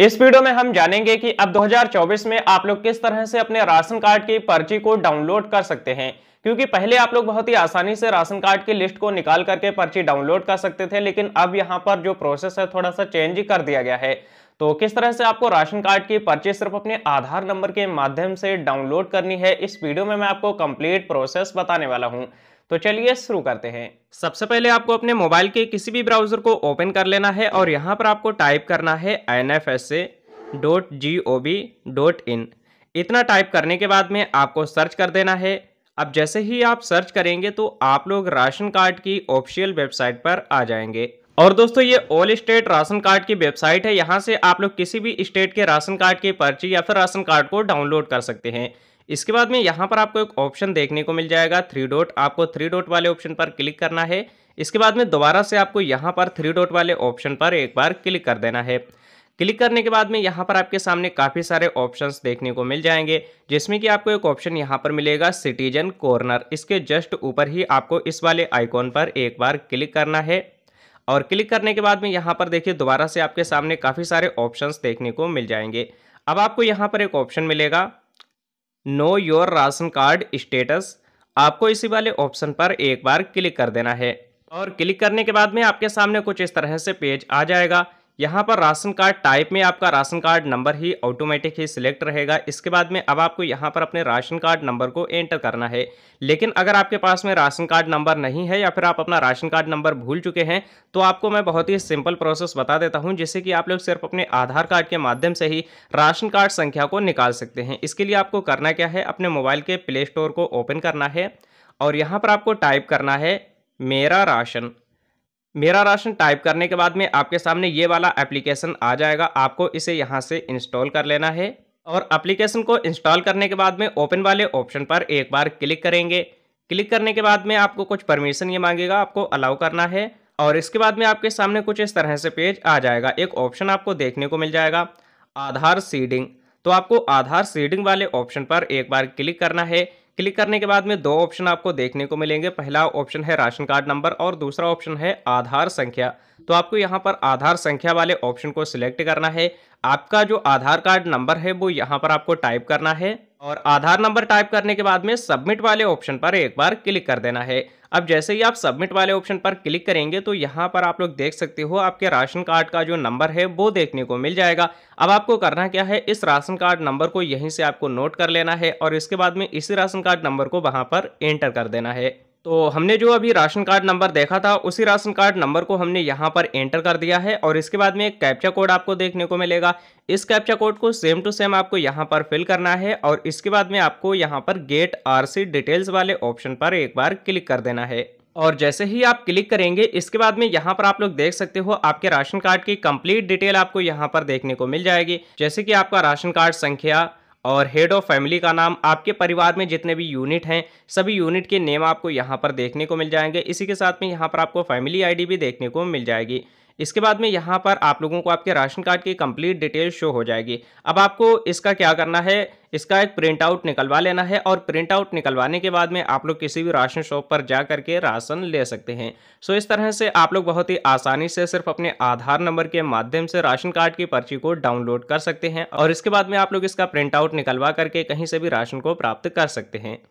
इस वीडियो में हम जानेंगे कि अब 2024 में आप लोग किस तरह से अपने राशन कार्ड की पर्ची को डाउनलोड कर सकते हैं क्योंकि पहले आप लोग बहुत ही आसानी से राशन कार्ड की लिस्ट को निकाल करके पर्ची डाउनलोड कर सकते थे लेकिन अब यहाँ पर जो प्रोसेस है थोड़ा सा चेंज कर दिया गया है तो किस तरह से आपको राशन कार्ड की पर्ची सिर्फ अपने आधार नंबर के माध्यम से डाउनलोड करनी है इस वीडियो में मैं आपको कंप्लीट प्रोसेस बताने वाला हूँ तो चलिए शुरू करते हैं सबसे पहले आपको अपने मोबाइल के किसी भी ब्राउज़र को ओपन कर लेना है और यहाँ पर आपको टाइप करना है N F S A dot G O V dot in इतना टाइप करने के बाद में आपको सर्च कर देना है अब जैसे ही आप सर्च करेंगे तो आप लोग राशन कार्ड की ऑफिशियल वेबसाइट पर आ जाएंगे और दोस्तों ये ऑल स्टेट राशन कार्ड की वेबसाइट है यहाँ से आप लोग किसी भी स्टेट के राशन कार्ड की पर्ची या फिर राशन कार्ड को डाउनलोड कर सकते हैं इसके बाद में यहाँ पर आपको एक ऑप्शन देखने को मिल जाएगा थ्री डॉट आपको थ्री डॉट वाले ऑप्शन पर क्लिक करना है इसके बाद में दोबारा से आपको यहाँ पर थ्री डॉट वाले ऑप्शन पर एक बार क्लिक कर देना है क्लिक करने के बाद में यहाँ पर आपके सामने काफ़ी सारे ऑप्शंस देखने को मिल जाएंगे जिसमें कि आपको एक ऑप्शन यहाँ पर मिलेगा सिटीजन कॉर्नर इसके जस्ट ऊपर ही आपको इस वाले आइकॉन पर एक बार क्लिक करना है और क्लिक करने के बाद में यहाँ पर देखिए दोबारा से आपके सामने काफ़ी सारे ऑप्शंस देखने को मिल जाएंगे अब आपको यहाँ पर एक ऑप्शन मिलेगा know your ration card status आपको इसी वाले ऑप्शन पर एक बार क्लिक कर देना है और क्लिक करने के बाद में आपके सामने कुछ इस तरह से पेज आ जाएगा यहाँ पर राशन कार्ड टाइप में आपका राशन कार्ड नंबर ही ऑटोमेटिक ही सिलेक्ट रहेगा इसके बाद में अब आपको यहाँ पर अपने राशन कार्ड नंबर को एंटर करना है लेकिन अगर आपके पास में राशन कार्ड नंबर नहीं है या फिर आप अपना राशन कार्ड नंबर भूल चुके हैं तो आपको मैं बहुत ही सिंपल प्रोसेस बता देता हूँ जिससे कि आप लोग सिर्फ अपने आधार कार्ड के माध्यम से ही राशन कार्ड संख्या को निकाल सकते हैं इसके लिए आपको करना क्या है अपने मोबाइल के प्ले स्टोर को ओपन करना है और यहाँ पर आपको टाइप करना है मेरा राशन मेरा राशन टाइप करने के बाद में आपके सामने ये वाला एप्लीकेशन आ जाएगा आपको इसे यहाँ से इंस्टॉल कर लेना है और एप्लीकेशन को इंस्टॉल करने के बाद में ओपन वाले ऑप्शन पर एक बार क्लिक करेंगे क्लिक करने के बाद में आपको कुछ परमिशन ये मांगेगा आपको अलाउ करना है और इसके बाद में आपके सामने कुछ इस तरह से पेज आ जाएगा एक ऑप्शन आपको देखने को मिल जाएगा आधार सीडिंग तो आपको आधार सीडिंग वाले ऑप्शन पर एक बार क्लिक करना है क्लिक करने के बाद में दो ऑप्शन आपको देखने को मिलेंगे पहला ऑप्शन है राशन कार्ड नंबर और दूसरा ऑप्शन है आधार संख्या तो आपको यहाँ पर आधार संख्या वाले ऑप्शन को सिलेक्ट करना है आपका जो आधार कार्ड नंबर है वो यहाँ पर आपको टाइप करना है और आधार नंबर टाइप करने के बाद में सबमिट वाले ऑप्शन पर एक बार क्लिक कर देना है अब जैसे ही आप सबमिट वाले ऑप्शन पर क्लिक करेंगे तो यहाँ पर आप लोग देख सकते हो आपके राशन कार्ड का जो नंबर है वो देखने को मिल जाएगा अब आपको करना क्या है इस राशन कार्ड नंबर को यहीं से आपको नोट कर लेना है और इसके बाद में इसी राशन कार्ड नंबर को वहाँ पर एंटर कर देना है तो हमने जो अभी राशन कार्ड नंबर देखा था उसी राशन कार्ड नंबर को हमने यहाँ पर एंटर कर दिया है और इसके बाद में एक कैप्चा कोड आपको देखने को मिलेगा इस कैप्चा कोड को सेम टू सेम आपको यहाँ पर फिल करना है और इसके बाद में आपको यहाँ पर गेट आरसी डिटेल्स वाले ऑप्शन पर एक बार क्लिक कर देना है और जैसे ही आप क्लिक करेंगे इसके बाद में यहाँ पर आप लोग देख सकते हो आपके राशन कार्ड की कंप्लीट डिटेल आपको यहाँ पर देखने को मिल जाएगी जैसे कि आपका राशन कार्ड संख्या और हेड ऑफ फैमिली का नाम आपके परिवार में जितने भी यूनिट हैं सभी यूनिट के नेम आपको यहाँ पर देखने को मिल जाएंगे इसी के साथ में यहाँ पर आपको फैमिली आईडी भी देखने को मिल जाएगी इसके बाद में यहाँ पर आप लोगों को आपके राशन कार्ड की कंप्लीट डिटेल शो हो जाएगी अब आपको इसका क्या करना है इसका एक प्रिंट आउट निकलवा लेना है और प्रिंट आउट निकलवाने के बाद में आप लोग किसी भी राशन शॉप पर जा करके राशन ले सकते हैं सो इस तरह से आप लोग बहुत ही आसानी से सिर्फ अपने आधार नंबर के माध्यम से राशन कार्ड की पर्ची को डाउनलोड कर सकते हैं और इसके बाद में आप लोग इसका प्रिंट आउट निकलवा करके कहीं से भी राशन को प्राप्त कर सकते हैं